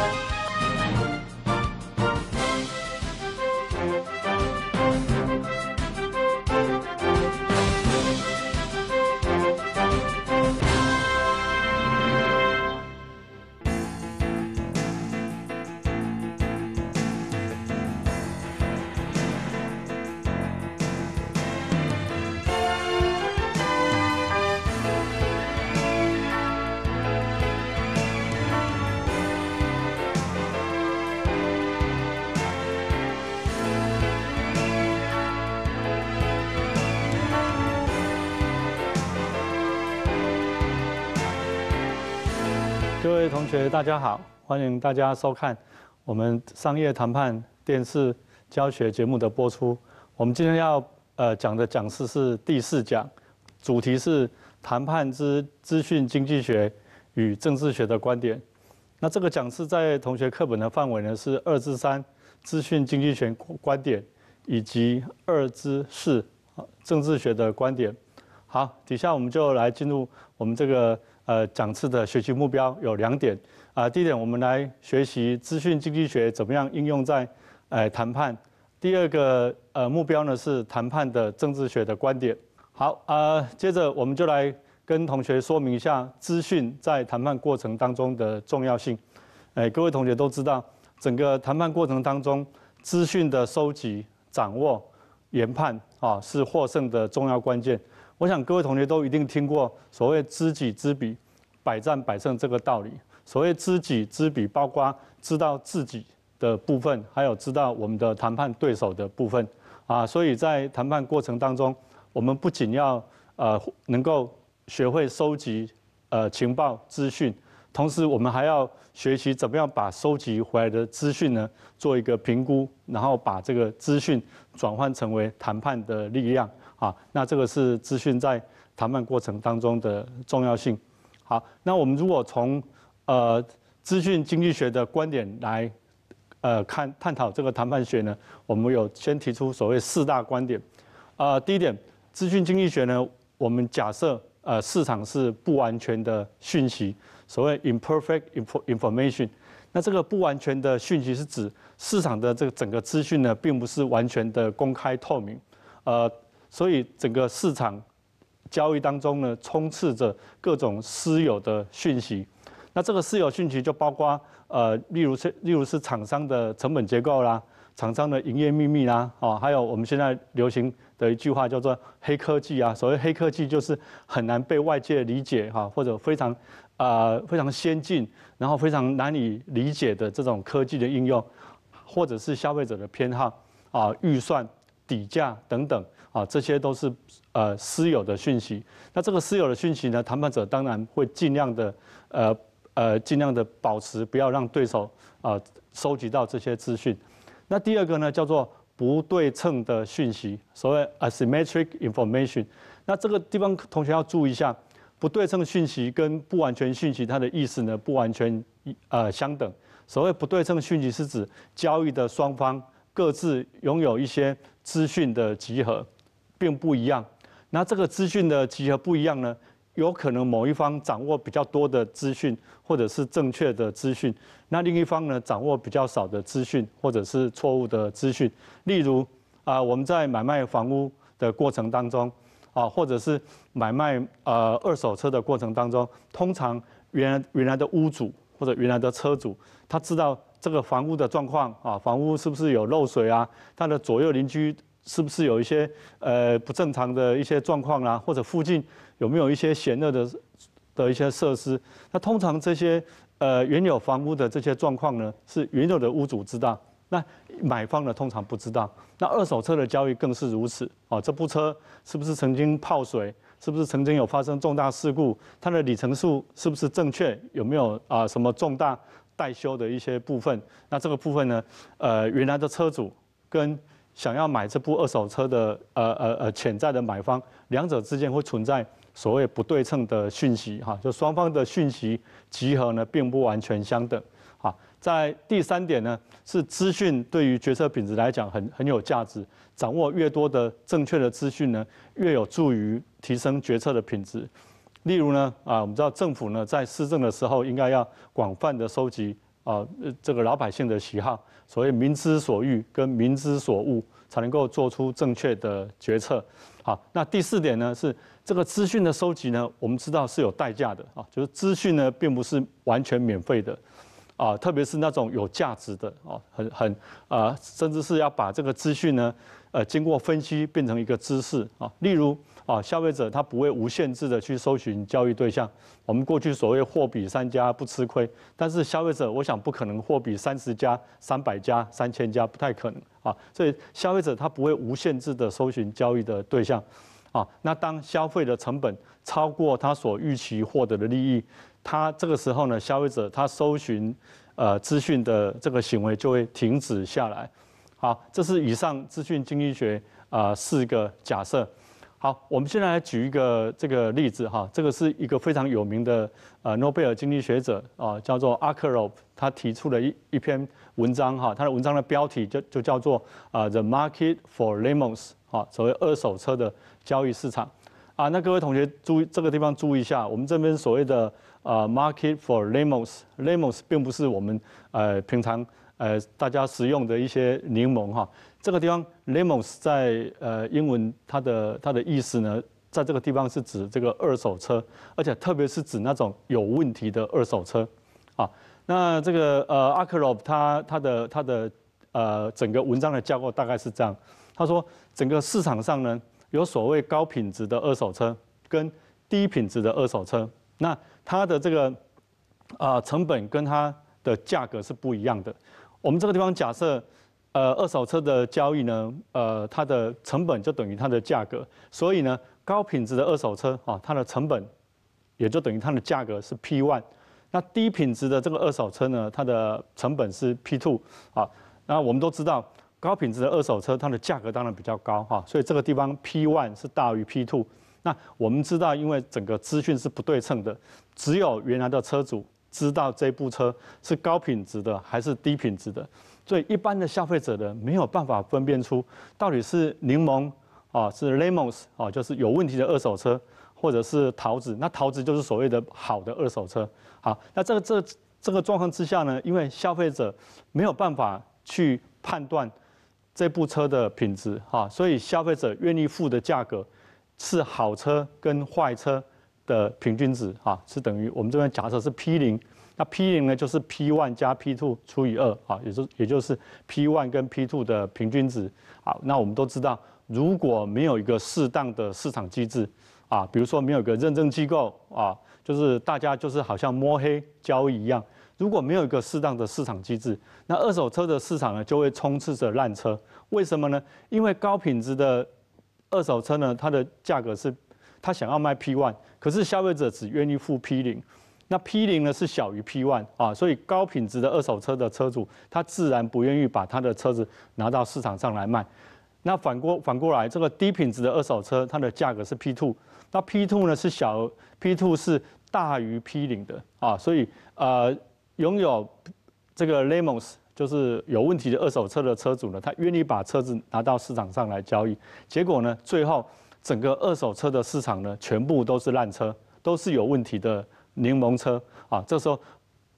감사합니다. 同学大家好，欢迎大家收看我们商业谈判电视教学节目的播出。我们今天要呃讲的讲师是第四讲，主题是谈判之资讯经济学与政治学的观点。那这个讲师在同学课本的范围呢是二至三资讯经济学观点以及二至四政治学的观点。好，底下我们就来进入我们这个。呃，讲次的学习目标有两点啊。第一点，我们来学习资讯经济学怎么样应用在，呃，谈判。第二个呃目标呢是谈判的政治学的观点。好，呃，接着我们就来跟同学说明一下资讯在谈判过程当中的重要性。哎，各位同学都知道，整个谈判过程当中，资讯的收集、掌握、研判啊，是获胜的重要关键。我想各位同学都一定听过所谓知己知彼，百战百胜这个道理。所谓知己知彼，包括知道自己的部分，还有知道我们的谈判对手的部分啊。所以在谈判过程当中，我们不仅要呃能够学会收集呃情报资讯，同时我们还要学习怎么样把收集回来的资讯呢做一个评估，然后把这个资讯转换成为谈判的力量。啊，那这个是资讯在谈判过程当中的重要性。好，那我们如果从呃资讯经济学的观点来呃看探讨这个谈判学呢，我们有先提出所谓四大观点。啊，第一点，资讯经济学呢，我们假设呃市场是不完全的讯息，所谓 imperfect information。那这个不完全的讯息是指市场的这个整个资讯呢，并不是完全的公开透明，呃。所以，整个市场交易当中呢，充斥着各种私有的讯息。那这个私有讯息就包括呃，例如是例如是厂商的成本结构啦，厂商的营业秘密啦，啊，还有我们现在流行的一句话叫做“黑科技”啊。所谓黑科技，就是很难被外界理解哈，或者非常啊非常先进，然后非常难以理解的这种科技的应用，或者是消费者的偏好啊、预算、底价等等。啊，这些都是呃私有的讯息。那这个私有的讯息呢，谈判者当然会尽量的呃呃尽量的保持，不要让对手啊收集到这些资讯。那第二个呢，叫做不对称的讯息，所谓 asymmetric information。那这个地方同学要注意一下，不对称讯息跟不完全讯息它的意思呢不完全呃相等。所谓不对称讯息是指交易的双方各自拥有一些资讯的集合。并不一样，那这个资讯的集合不一样呢？有可能某一方掌握比较多的资讯，或者是正确的资讯；那另一方呢，掌握比较少的资讯，或者是错误的资讯。例如啊，我们在买卖房屋的过程当中，啊，或者是买卖呃二手车的过程当中，通常原原来的屋主或者原来的车主，他知道这个房屋的状况啊，房屋是不是有漏水啊？他的左右邻居。是不是有一些呃不正常的一些状况啦？或者附近有没有一些闲恶的的一些设施？那通常这些呃原有房屋的这些状况呢，是原有的屋主知道，那买方呢通常不知道。那二手车的交易更是如此啊！这部车是不是曾经泡水？是不是曾经有发生重大事故？它的里程数是不是正确？有没有啊什么重大待修的一些部分？那这个部分呢，呃原来的车主跟想要买这部二手车的呃呃呃潜在的买方，两者之间会存在所谓不对称的讯息哈，就双方的讯息集合呢并不完全相等。好，在第三点呢是资讯对于决策品质来讲很很有价值，掌握越多的正确的资讯呢越有助于提升决策的品质。例如呢啊我们知道政府呢在施政的时候应该要广泛的收集啊这个老百姓的喜好。所以，明知所欲跟明知所恶，才能够做出正确的决策。好，那第四点呢，是这个资讯的收集呢，我们知道是有代价的啊，就是资讯呢并不是完全免费的，啊，特别是那种有价值的啊，很很啊，甚至是要把这个资讯呢，呃，经过分析变成一个知识啊，例如。啊，消费者他不会无限制的去搜寻交易对象。我们过去所谓货比三家不吃亏，但是消费者我想不可能货比三十家、三百家、三千家，不太可能啊。所以消费者他不会无限制的搜寻交易的对象，啊，那当消费的成本超过他所预期获得的利益，他这个时候呢，消费者他搜寻呃资讯的这个行为就会停止下来。好，这是以上资讯经济学啊四个假设。好，我们现在来举一个这个例子哈，这个是一个非常有名的呃诺贝尔经济学者啊，叫做阿克罗，夫，他提出了一一篇文章哈，他的文章的标题就就叫做啊 The Market for Lemons 啊，所谓二手车的交易市场啊。那各位同学注意这个地方注意一下，我们这边所谓的啊 Market for Lemons，Lemons 并不是我们呃平常呃大家使用的一些柠檬哈。这个地方，lemons 在呃英文它的它的意思呢，在这个地方是指这个二手车，而且特别是指那种有问题的二手车，啊，那这个呃 a k e r o f 他他的他的呃整个文章的架构大概是这样，他说整个市场上呢，有所谓高品质的二手车跟低品质的二手车，那它的这个啊成本跟它的价格是不一样的，我们这个地方假设。呃，二手车的交易呢，呃，它的成本就等于它的价格，所以呢，高品质的二手车啊，它的成本也就等于它的价格是 P one，那低品质的这个二手车呢，它的成本是 P two 啊。那我们都知道，高品质的二手车它的价格当然比较高哈，所以这个地方 P one 是大于 P two。那我们知道，因为整个资讯是不对称的，只有原来的车主知道这部车是高品质的还是低品质的。所以一般的消费者呢，没有办法分辨出到底是柠檬啊，是 lemons 啊，就是有问题的二手车，或者是桃子，那桃子就是所谓的好的二手车。好，那这个这这个状况之下呢，因为消费者没有办法去判断这部车的品质，哈，所以消费者愿意付的价格是好车跟坏车的平均值，哈，是等于我们这边假设是 P 零。那 P 零呢，就是 P one 加 P two 除以二啊，也就也就是 P one 跟 P two 的平均值啊。那我们都知道，如果没有一个适当的市场机制啊，比如说没有一个认证机构啊，就是大家就是好像摸黑交易一样。如果没有一个适当的市场机制，那二手车的市场呢就会充斥着烂车。为什么呢？因为高品质的二手车呢，它的价格是他想要卖 P one，可是消费者只愿意付 P 零。那 P 零呢是小于 P one 啊，所以高品质的二手车的车主，他自然不愿意把他的车子拿到市场上来卖。那反过反过来，这个低品质的二手车，它的价格是 P two，那 P two 呢是小 P two 是大于 P 零的啊，所以呃拥有这个 lemons 就是有问题的二手车的车主呢，他愿意把车子拿到市场上来交易。结果呢，最后整个二手车的市场呢，全部都是烂车，都是有问题的。柠檬车啊，这时候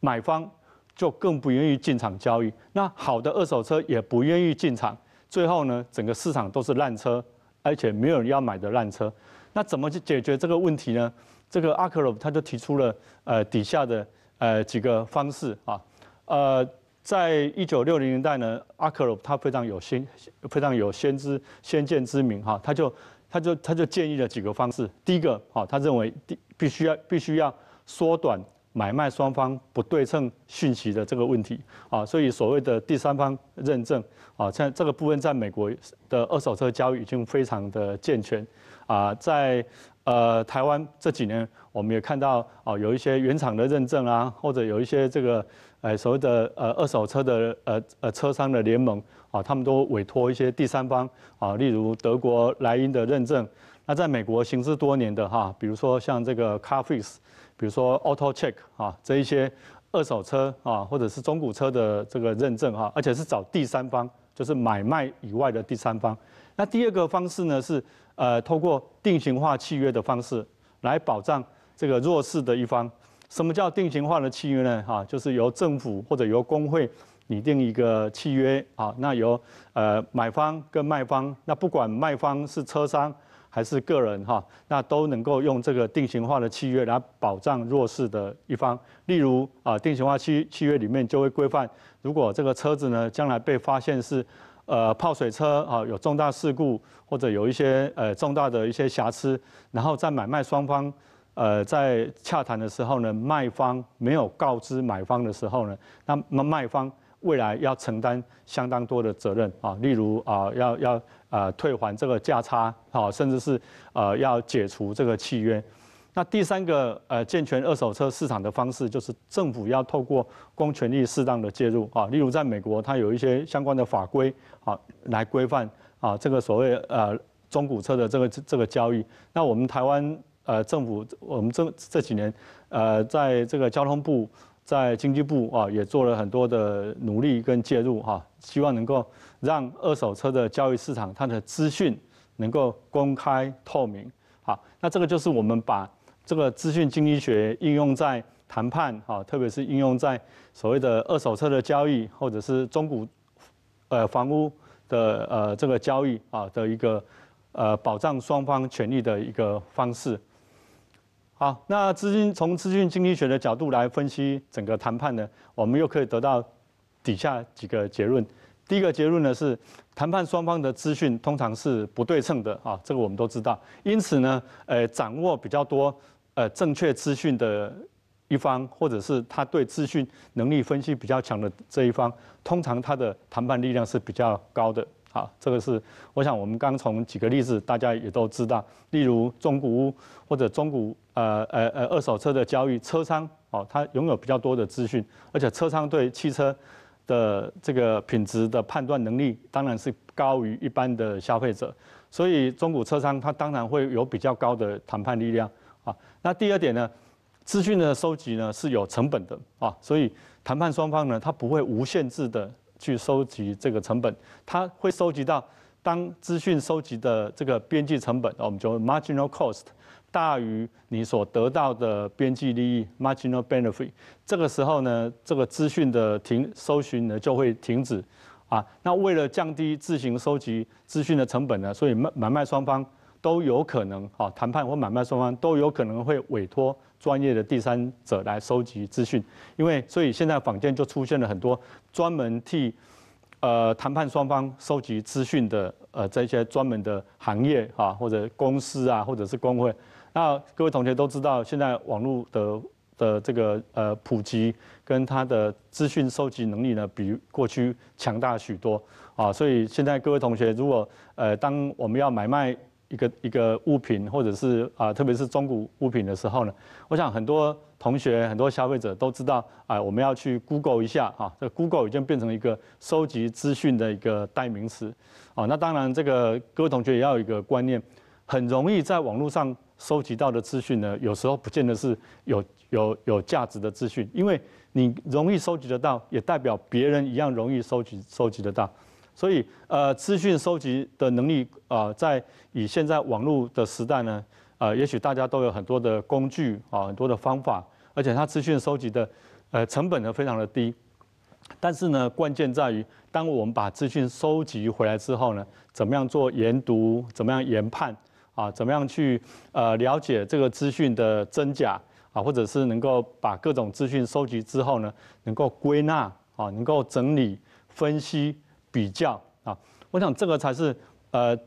买方就更不愿意进场交易，那好的二手车也不愿意进场，最后呢，整个市场都是烂车，而且没有人要买的烂车，那怎么去解决这个问题呢？这个阿克罗他就提出了呃底下的呃几个方式啊，呃，在一九六零年代呢，阿克罗他非常有先非常有先知先见之明哈，他就他就他就建议了几个方式，第一个啊，他认为第必须要必须要缩短买卖双方不对称讯息的这个问题啊，所以所谓的第三方认证啊，在这个部分，在美国的二手车交易已经非常的健全啊，在呃台湾这几年我们也看到啊，有一些原厂的认证啊，或者有一些这个呃所谓的呃二手车的呃呃车商的联盟啊，他们都委托一些第三方啊，例如德国莱茵的认证，那在美国行之多年的哈，比如说像这个 Carfax。比如说 auto check 啊，这一些二手车啊，或者是中古车的这个认证哈，而且是找第三方，就是买卖以外的第三方。那第二个方式呢是，呃，透过定型化契约的方式来保障这个弱势的一方。什么叫定型化的契约呢？哈，就是由政府或者由工会拟定一个契约啊，那由呃买方跟卖方，那不管卖方是车商。还是个人哈，那都能够用这个定型化的契约来保障弱势的一方。例如啊，定型化契契约里面就会规范，如果这个车子呢将来被发现是呃泡水车啊，有重大事故或者有一些呃重大的一些瑕疵，然后在买卖双方呃在洽谈的时候呢，卖方没有告知买方的时候呢，那么卖方。未来要承担相当多的责任啊，例如啊，要要呃退还这个价差啊，甚至是呃要解除这个契约。那第三个呃健全二手车市场的方式，就是政府要透过公权力适当的介入啊，例如在美国，它有一些相关的法规啊来规范啊这个所谓呃中古车的这个这个交易。那我们台湾呃政府，我们这这几年呃在这个交通部。在经济部啊，也做了很多的努力跟介入哈，希望能够让二手车的交易市场它的资讯能够公开透明。好，那这个就是我们把这个资讯经济学应用在谈判哈，特别是应用在所谓的二手车的交易或者是中古呃房屋的呃这个交易啊的一个呃保障双方权利的一个方式。好，那资金从资讯经济学的角度来分析整个谈判呢，我们又可以得到底下几个结论。第一个结论呢是，谈判双方的资讯通常是不对称的啊，这个我们都知道。因此呢，呃，掌握比较多呃正确资讯的一方，或者是他对资讯能力分析比较强的这一方，通常他的谈判力量是比较高的。好，这个是我想我们刚从几个例子，大家也都知道，例如中古屋或者中古呃呃呃二手车的交易，车商哦，它拥有比较多的资讯，而且车商对汽车的这个品质的判断能力，当然是高于一般的消费者，所以中古车商它当然会有比较高的谈判力量啊。那第二点呢，资讯的收集呢是有成本的啊，所以谈判双方呢，它不会无限制的。去收集这个成本，它会收集到当资讯收集的这个边际成本，我们叫 marginal cost 大于你所得到的边际利益 marginal benefit，这个时候呢，这个资讯的停搜寻呢就会停止啊。那为了降低自行收集资讯的成本呢，所以买买卖双方都有可能啊谈判或买卖双方都有可能会委托。专业的第三者来收集资讯，因为所以现在坊间就出现了很多专门替呃谈判双方收集资讯的呃这些专门的行业啊或者公司啊或者是工会。那各位同学都知道，现在网络的的这个呃普及跟它的资讯收集能力呢，比过去强大许多啊。所以现在各位同学如果呃当我们要买卖。一个一个物品，或者是啊，特别是中古物品的时候呢，我想很多同学、很多消费者都知道啊，我们要去 Google 一下啊，这 Google 已经变成一个收集资讯的一个代名词啊。那当然，这个各位同学也要有一个观念，很容易在网络上收集到的资讯呢，有时候不见得是有有有价值的资讯，因为你容易收集得到，也代表别人一样容易收集收集得到。所以，呃，资讯收集的能力啊，在以现在网络的时代呢，呃，也许大家都有很多的工具啊，很多的方法，而且它资讯收集的，呃，成本呢非常的低。但是呢，关键在于，当我们把资讯收集回来之后呢，怎么样做研读，怎么样研判，啊，怎么样去呃了解这个资讯的真假啊，或者是能够把各种资讯收集之后呢，能够归纳啊，能够整理分析。比较啊，我想这个才是呃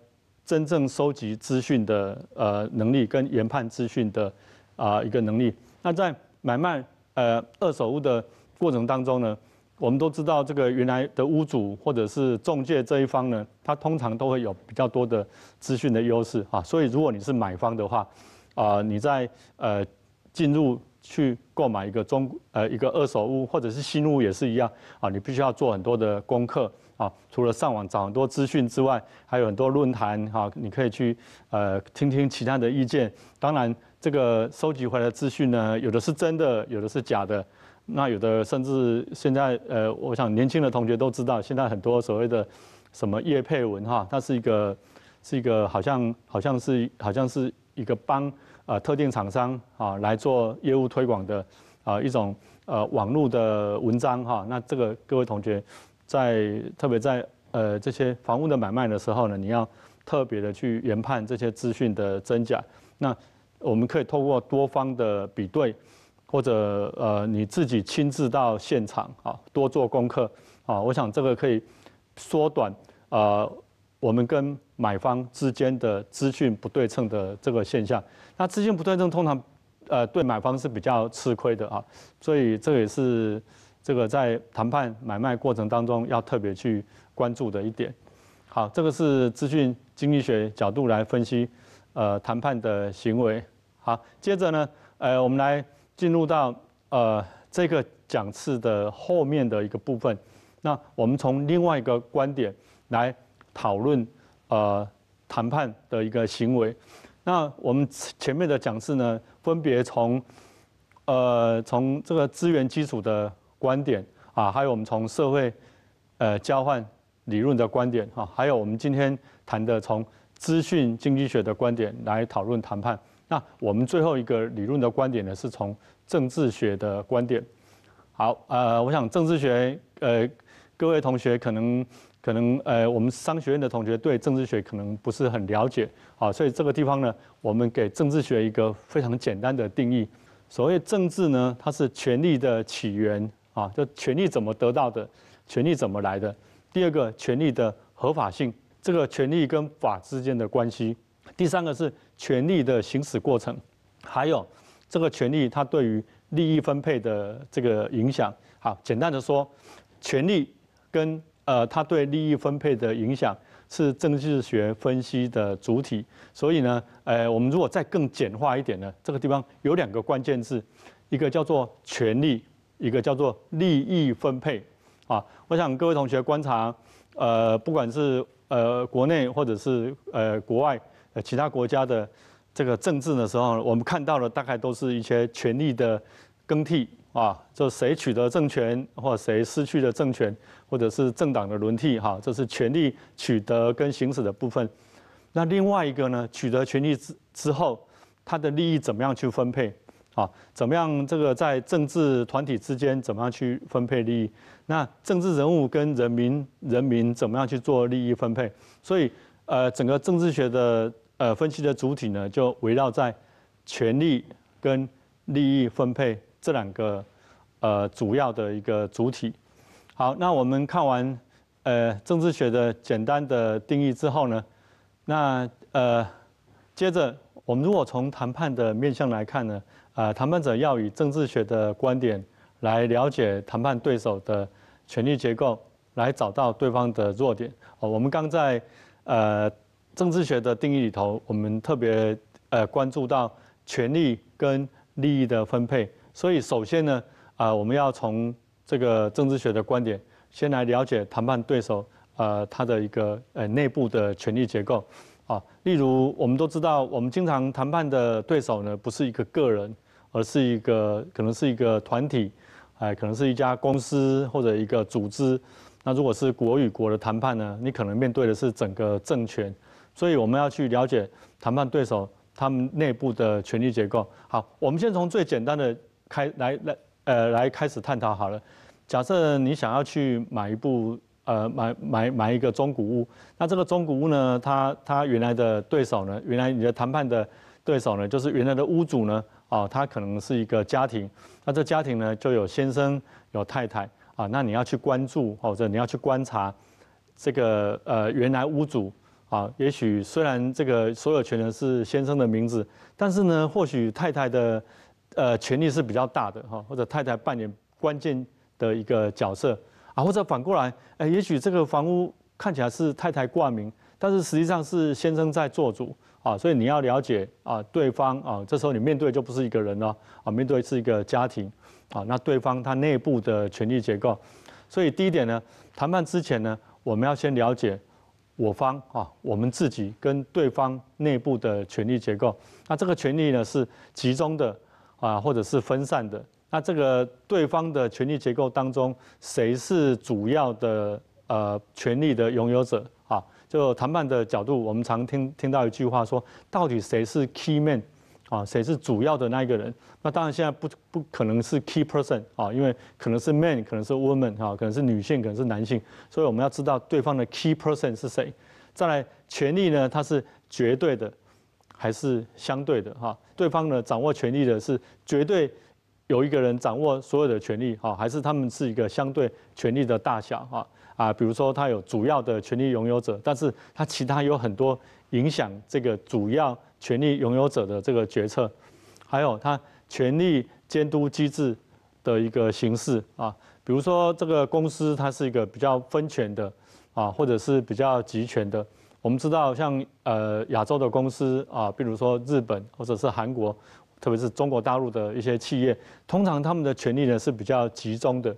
真正收集资讯的呃能力跟研判资讯的啊一个能力。那在买卖呃二手屋的过程当中呢，我们都知道这个原来的屋主或者是中介这一方呢，他通常都会有比较多的资讯的优势啊。所以如果你是买方的话，啊，你在呃进入去购买一个中呃一个二手屋或者是新屋也是一样啊，你必须要做很多的功课。啊，除了上网找很多资讯之外，还有很多论坛哈，你可以去呃听听其他的意见。当然，这个收集回来的资讯呢，有的是真的，有的是假的。那有的甚至现在呃，我想年轻的同学都知道，现在很多所谓的什么叶佩文哈，它是一个是一个好像好像是好像是一个帮啊特定厂商啊来做业务推广的啊一种呃网络的文章哈。那这个各位同学。在特别在呃这些房屋的买卖的时候呢，你要特别的去研判这些资讯的真假。那我们可以透过多方的比对，或者呃你自己亲自到现场啊，多做功课啊，我想这个可以缩短啊我们跟买方之间的资讯不对称的这个现象。那资讯不对称通常呃对买方是比较吃亏的啊，所以这也是。这个在谈判买卖过程当中要特别去关注的一点。好，这个是资讯经济学角度来分析，呃，谈判的行为。好，接着呢，呃，我们来进入到呃这个讲次的后面的一个部分。那我们从另外一个观点来讨论，呃，谈判的一个行为。那我们前面的讲次呢，分别从，呃，从这个资源基础的。观点啊，还有我们从社会呃交换理论的观点哈，还有我们今天谈的从资讯经济学的观点来讨论谈判。那我们最后一个理论的观点呢，是从政治学的观点。好，呃，我想政治学呃，各位同学可能可能呃，我们商学院的同学对政治学可能不是很了解啊，所以这个地方呢，我们给政治学一个非常简单的定义：所谓政治呢，它是权力的起源。啊，就权利怎么得到的，权利怎么来的？第二个，权利的合法性，这个权利跟法之间的关系；第三个是权利的行使过程，还有这个权利它对于利益分配的这个影响。好，简单的说，权利跟呃它对利益分配的影响是政治学分析的主体。所以呢，呃，我们如果再更简化一点呢，这个地方有两个关键字，一个叫做权利。一个叫做利益分配啊，我想各位同学观察，呃，不管是呃国内或者是呃国外呃其他国家的这个政治的时候，我们看到的大概都是一些权力的更替啊，就谁取得政权或谁失去了政权，或者是政党的轮替哈，这是权力取得跟行使的部分。那另外一个呢，取得权力之之后，它的利益怎么样去分配？啊，怎么样？这个在政治团体之间怎么样去分配利益？那政治人物跟人民，人民怎么样去做利益分配？所以，呃，整个政治学的呃分析的主体呢，就围绕在权力跟利益分配这两个呃主要的一个主体。好，那我们看完呃政治学的简单的定义之后呢，那呃接着我们如果从谈判的面向来看呢？啊，谈判者要以政治学的观点来了解谈判对手的权力结构，来找到对方的弱点。哦，我们刚在，呃，政治学的定义里头，我们特别呃关注到权力跟利益的分配。所以首先呢，啊，我们要从这个政治学的观点，先来了解谈判对手，呃，他的一个呃内部的权力结构。啊，例如我们都知道，我们经常谈判的对手呢，不是一个个人。而是一个可能是一个团体，哎，可能是一家公司或者一个组织。那如果是国与国的谈判呢？你可能面对的是整个政权，所以我们要去了解谈判对手他们内部的权力结构。好，我们先从最简单的开来来呃来开始探讨好了。假设你想要去买一部呃买买买一个中古屋，那这个中古屋呢，它它原来的对手呢，原来你的谈判的对手呢，就是原来的屋主呢。哦，他可能是一个家庭，那这家庭呢，就有先生有太太啊，那你要去关注或者你要去观察这个呃原来屋主啊，也许虽然这个所有权人是先生的名字，但是呢，或许太太的呃权利是比较大的哈，或者太太扮演关键的一个角色啊，或者反过来，哎，也许这个房屋看起来是太太挂名，但是实际上是先生在做主。啊，所以你要了解啊，对方啊，这时候你面对就不是一个人了啊，面对是一个家庭啊，那对方他内部的权力结构。所以第一点呢，谈判之前呢，我们要先了解我方啊，我们自己跟对方内部的权力结构。那这个权力呢是集中的啊，或者是分散的？那这个对方的权力结构当中，谁是主要的呃权力的拥有者？就谈判的角度，我们常听听到一句话说，到底谁是 key man，啊，谁是主要的那一个人？那当然现在不不可能是 key person，啊，因为可能是 man，可能是 woman，哈，可能是女性，可能是男性，所以我们要知道对方的 key person 是谁。再来，权力呢，它是绝对的还是相对的？哈，对方呢掌握权力的是绝对有一个人掌握所有的权利，哈，还是他们是一个相对权力的大小？哈。啊，比如说它有主要的权利拥有者，但是它其他有很多影响这个主要权利拥有者的这个决策，还有它权力监督机制的一个形式啊。比如说这个公司它是一个比较分权的啊，或者是比较集权的。我们知道，像呃亚洲的公司啊，比如说日本或者是韩国，特别是中国大陆的一些企业，通常他们的权利呢是比较集中的。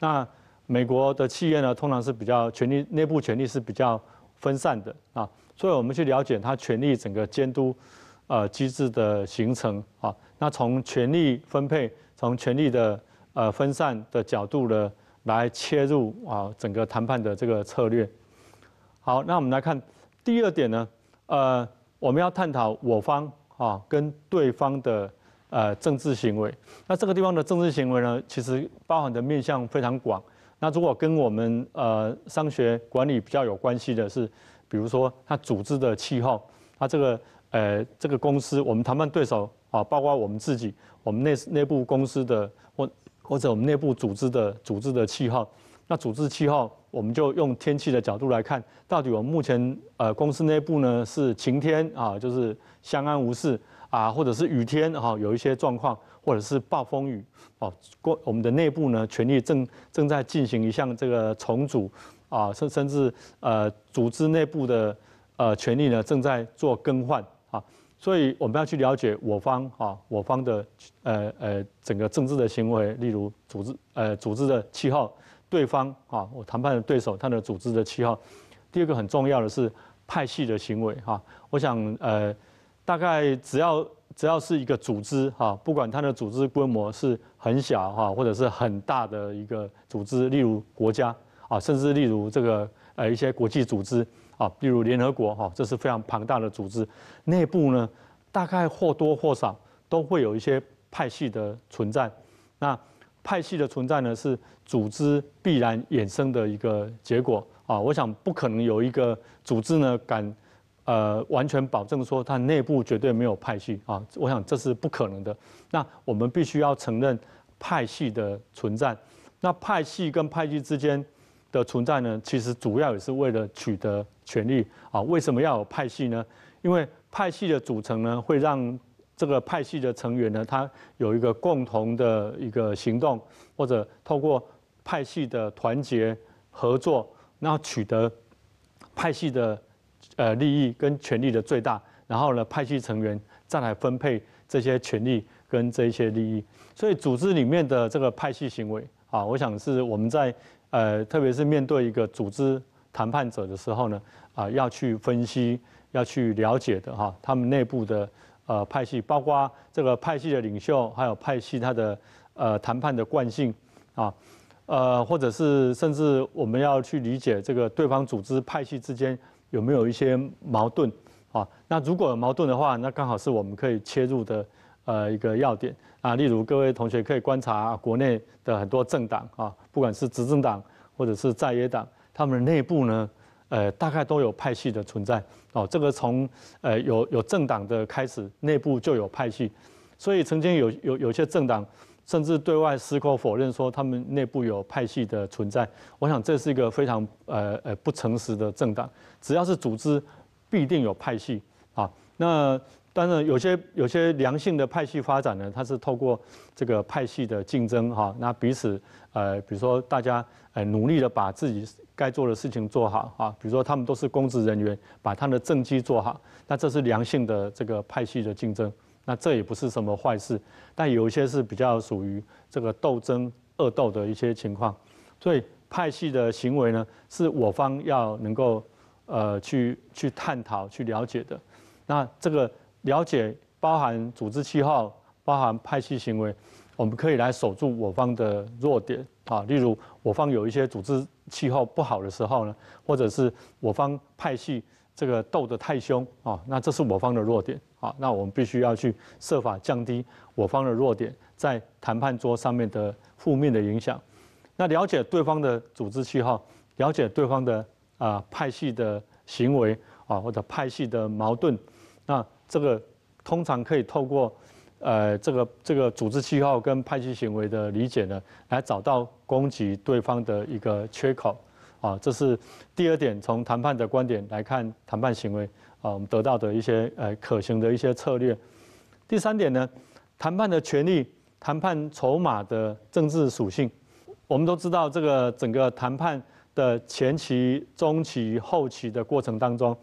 那美国的企业呢，通常是比较权力内部权力是比较分散的啊，所以我们去了解它权力整个监督，呃机制的形成啊，那从权力分配，从权力的呃分散的角度呢，来切入啊，整个谈判的这个策略。好，那我们来看第二点呢，呃，我们要探讨我方啊跟对方的呃政治行为，那这个地方的政治行为呢，其实包含的面向非常广。那如果跟我们呃商学管理比较有关系的是，比如说它组织的气候，它这个呃这个公司，我们谈判对手啊，包括我们自己，我们内内部公司的或或者我们内部组织的组织的气候，那组织气候我们就用天气的角度来看，到底我们目前呃公司内部呢是晴天啊，就是相安无事。啊，或者是雨天哈，有一些状况，或者是暴风雨哦。我我们的内部呢，权力正正在进行一项这个重组啊，甚甚至呃，组织内部的呃权力呢正在做更换啊。所以我们要去了解我方啊，我方的呃呃整个政治的行为，例如组织呃组织的七号，对方啊我谈判的对手他的组织的七号。第二个很重要的是派系的行为哈，我想呃。大概只要只要是一个组织哈，不管它的组织规模是很小哈，或者是很大的一个组织，例如国家啊，甚至例如这个呃一些国际组织啊，例如联合国哈，这是非常庞大的组织，内部呢大概或多或少都会有一些派系的存在。那派系的存在呢，是组织必然衍生的一个结果啊。我想不可能有一个组织呢敢。呃，完全保证说它内部绝对没有派系啊，我想这是不可能的。那我们必须要承认派系的存在。那派系跟派系之间的存在呢，其实主要也是为了取得权力啊。为什么要有派系呢？因为派系的组成呢，会让这个派系的成员呢，他有一个共同的一个行动，或者透过派系的团结合作，然后取得派系的。呃，利益跟权力的最大，然后呢，派系成员再来分配这些权力跟这一些利益。所以，组织里面的这个派系行为啊，我想是我们在呃，特别是面对一个组织谈判者的时候呢，啊，要去分析、要去了解的哈，他们内部的呃派系，包括这个派系的领袖，还有派系它的呃谈判的惯性啊，呃，或者是甚至我们要去理解这个对方组织派系之间。有没有一些矛盾啊？那如果有矛盾的话，那刚好是我们可以切入的呃一个要点啊。例如各位同学可以观察国内的很多政党啊，不管是执政党或者是在野党，他们的内部呢，呃大概都有派系的存在哦。这个从呃有有政党的开始，内部就有派系，所以曾经有有有些政党。甚至对外矢口否认说他们内部有派系的存在，我想这是一个非常呃呃不诚实的政党。只要是组织，必定有派系啊。那当然有些有些良性的派系发展呢，它是透过这个派系的竞争哈，那彼此呃比如说大家呃努力的把自己该做的事情做好啊，比如说他们都是公职人员，把他的政绩做好，那这是良性的这个派系的竞争。那这也不是什么坏事，但有一些是比较属于这个斗争恶斗的一些情况，所以派系的行为呢，是我方要能够呃去去探讨去了解的。那这个了解包含组织气候，包含派系行为，我们可以来守住我方的弱点啊。例如我方有一些组织气候不好的时候呢，或者是我方派系这个斗得太凶啊，那这是我方的弱点。好，那我们必须要去设法降低我方的弱点在谈判桌上面的负面的影响。那了解对方的组织气号，了解对方的啊派系的行为啊或者派系的矛盾，那这个通常可以透过呃这个这个组织气号跟派系行为的理解呢，来找到攻击对方的一个缺口。啊，这是第二点，从谈判的观点来看谈判行为。啊，我们得到的一些呃可行的一些策略。第三点呢，谈判的权利、谈判筹码的政治属性。我们都知道，这个整个谈判的前期、中期、后期的过程当中，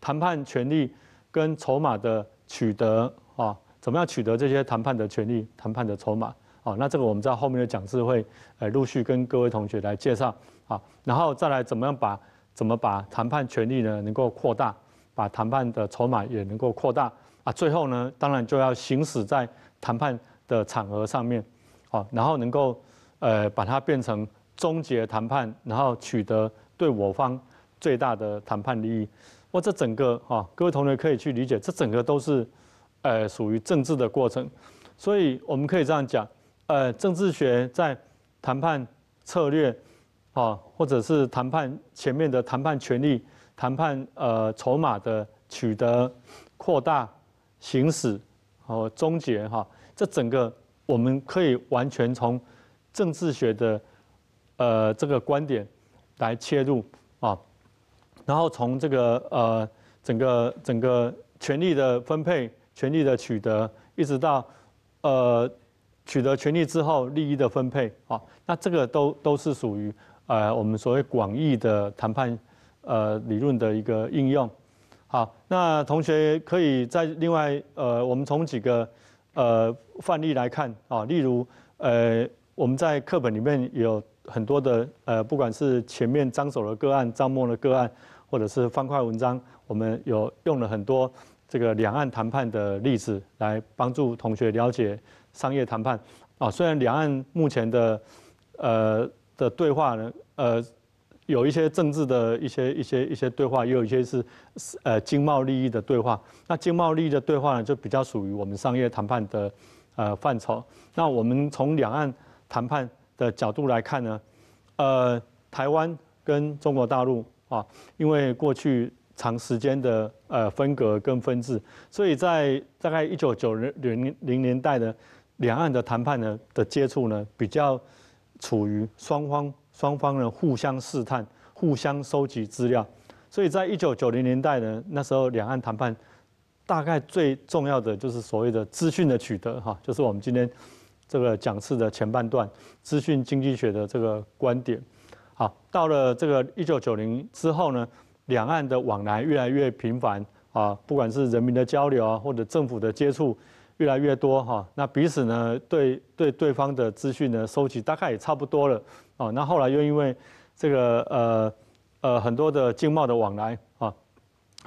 谈判权利跟筹码的取得啊，怎么样取得这些谈判的权利、谈判的筹码？啊，那这个我们在后面的讲次会呃陆续跟各位同学来介绍啊。然后再来怎么样把怎么把谈判权利呢能够扩大？把谈判的筹码也能够扩大啊，最后呢，当然就要行驶在谈判的场合上面，啊，然后能够呃把它变成终结谈判，然后取得对我方最大的谈判利益。哇，这整个啊，各位同学可以去理解，这整个都是呃属于政治的过程。所以我们可以这样讲，呃，政治学在谈判策略啊，或者是谈判前面的谈判权利。谈判呃，筹码的取得、扩大、行使和终结哈，这整个我们可以完全从政治学的呃这个观点来切入啊，然后从这个呃整个整个权力的分配、权力的取得，一直到呃取得权力之后利益的分配啊，那这个都都是属于呃我们所谓广义的谈判。呃，理论的一个应用。好，那同学可以在另外呃，我们从几个呃范例来看啊，例如呃，我们在课本里面有很多的呃，不管是前面张守的个案、张默的个案，或者是方块文章，我们有用了很多这个两岸谈判的例子来帮助同学了解商业谈判啊。虽然两岸目前的呃的对话呢，呃。有一些政治的一些一些一些对话，也有一些是是呃经贸利益的对话。那经贸利益的对话呢，就比较属于我们商业谈判的呃范畴。那我们从两岸谈判的角度来看呢，呃，台湾跟中国大陆啊，因为过去长时间的呃分隔跟分治，所以在大概一九九零零零年代的两岸的谈判呢的接触呢，比较处于双方。双方呢互相试探，互相收集资料，所以在一九九零年代呢，那时候两岸谈判大概最重要的就是所谓的资讯的取得，哈，就是我们今天这个讲次的前半段资讯经济学的这个观点。好，到了这个一九九零之后呢，两岸的往来越来越频繁啊，不管是人民的交流啊，或者政府的接触。越来越多哈，那彼此呢对对对方的资讯呢收集大概也差不多了啊，那后来又因为这个呃呃很多的经贸的往来啊，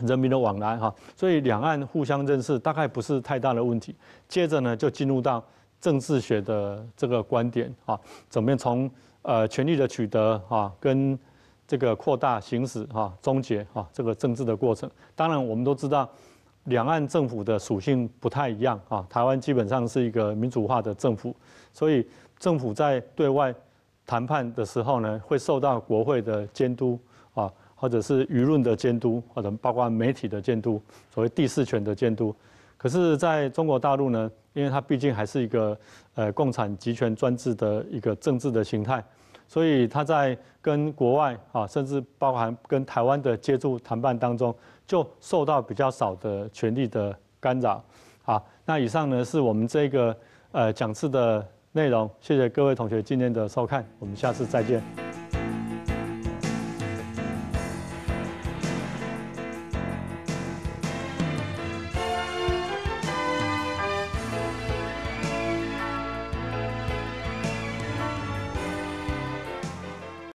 人民的往来哈，所以两岸互相认识大概不是太大的问题。接着呢就进入到政治学的这个观点啊，怎么样从呃权力的取得哈跟这个扩大行使哈终结哈这个政治的过程。当然我们都知道。两岸政府的属性不太一样啊。台湾基本上是一个民主化的政府，所以政府在对外谈判的时候呢，会受到国会的监督啊，或者是舆论的监督，或者包括媒体的监督，所谓第四权的监督。可是在中国大陆呢，因为它毕竟还是一个呃共产集权专制的一个政治的形态。所以他在跟国外啊，甚至包含跟台湾的接触谈判当中，就受到比较少的权力的干扰。好，那以上呢是我们这个呃讲次的内容。谢谢各位同学今天的收看，我们下次再见。